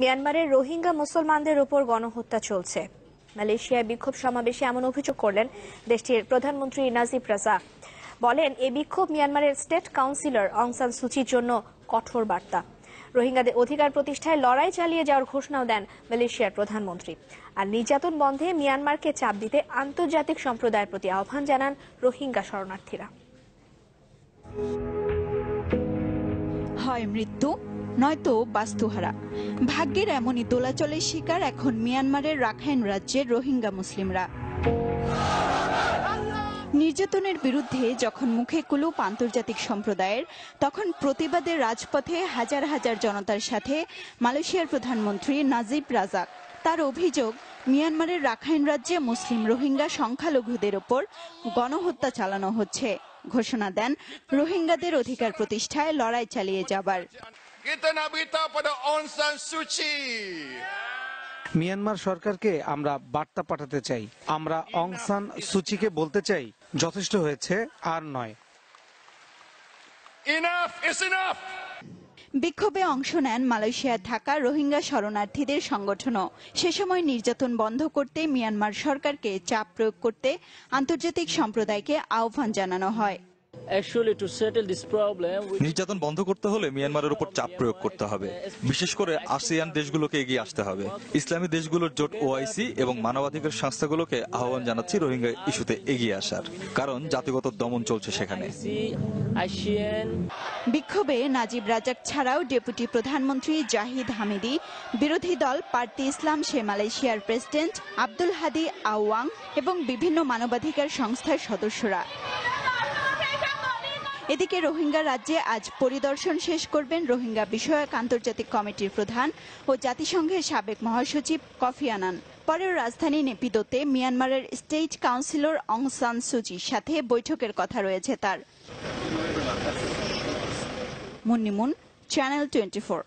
মিয়ানমারের রোহিঙ্গা মুসলমানদের উপর গণহত্যা চলছে মালয়েশিয়ায় বিক্ষোভ সমাবেশে এমন অভিযোগ করলেন দেশটির প্রধানমন্ত্রী নাজিব রাজা বলেন এই বিক্ষোভ মিয়ানমারের স্টেট কাউন্সিলর অংসান সুচির জন্য কঠোর বার্তা রোহিঙ্গাদের অধিকার প্রতিষ্ঠায় লড়াই চালিয়ে যাওয়ার ঘোষণাও দেন মালয়েশিয়ার প্রধানমন্ত্রী আর নির্যাতন বন্ধে মিয়ানমারকে চাপ দিতে আন্তর্জাতিক সম্প্রদায়ের প্রতি আহ্বান জানান রোহিঙ্গা শরণার্থীরা হয় মৃত্যু নয়তো বাস্তুহারা ভাগ্যের এমনই দোলাচলের শিকার এখন মিয়ানমারের রাখাইন রাজ্যের রোহিঙ্গা মুসলিমরা নির্যাতনের বিরুদ্ধে যখন মুখে কুলুপ আন্তর্জাতিক সম্প্রদায়ের তখন প্রতিবাদের রাজপথে হাজার হাজার জনতার সাথে মালয়েশিয়ার প্রধানমন্ত্রী নাজিব রাজাক তার অভিযোগ মিয়ানমারের রাখাইন রাজ্যে মুসলিম রোহিঙ্গা সংখ্যালঘুদের ওপর গণহত্যা চালানো হচ্ছে ঘোষণা দেন রোহিঙ্গাদের অধিকার প্রতিষ্ঠায় লড়াই চালিয়ে যাবার মিয়ানমার সরকারকে আমরা বার্তা পাঠাতে চাই আমরা অংসান সুচিকে বলতে চাই যথেষ্ট হয়েছে আর নয় বিক্ষোভে অংশ নেন মালয়েশিয়ায় থাকা রোহিঙ্গা শরণার্থীদের সংগঠনও সে সময় নির্যাতন বন্ধ করতে মিয়ানমার সরকারকে চাপ প্রয়োগ করতে আন্তর্জাতিক সম্প্রদায়কে আহ্বান জানানো হয় নির্যাতন বন্ধ করতে হলে মিয়ানমারের উপর চাপ প্রয়োগ করতে হবে বিশেষ করে আসিয়ান দেশগুলোকে এগিয়ে আসতে হবে ইসলামী দেশগুলোর জোট ওআইসি এবং মানবাধিকার সংস্থাগুলোকে আহ্বান জানাচ্ছি রোহিঙ্গা ইস্যুতে এগিয়ে আসার কারণ জাতিগত দমন চলছে সেখানে বিক্ষোভে নাজিব রাজাক ছাড়াও ডেপুটি প্রধানমন্ত্রী জাহিদ হামিদি বিরোধী দল পার্টি ইসলাম সে মালয়েশিয়ার প্রেসিডেন্ট আব্দুল হাদি আওয়াং এবং বিভিন্ন মানবাধিকার সংস্থার সদস্যরা এদিকে রোহিঙ্গা রাজ্যে আজ পরিদর্শন শেষ করবেন রোহিঙ্গা বিষয়ক আন্তর্জাতিক কমিটির প্রধান ও জাতিসংঘের সাবেক মহাসচিব কফি আনান পরেও রাজধানী নেপিদোতে মিয়ানমারের স্টেট কাউন্সিলর অং সান সুচির সাথে বৈঠকের কথা রয়েছে তার মুন্নিমুন চ্যানেল টোয়েন্টি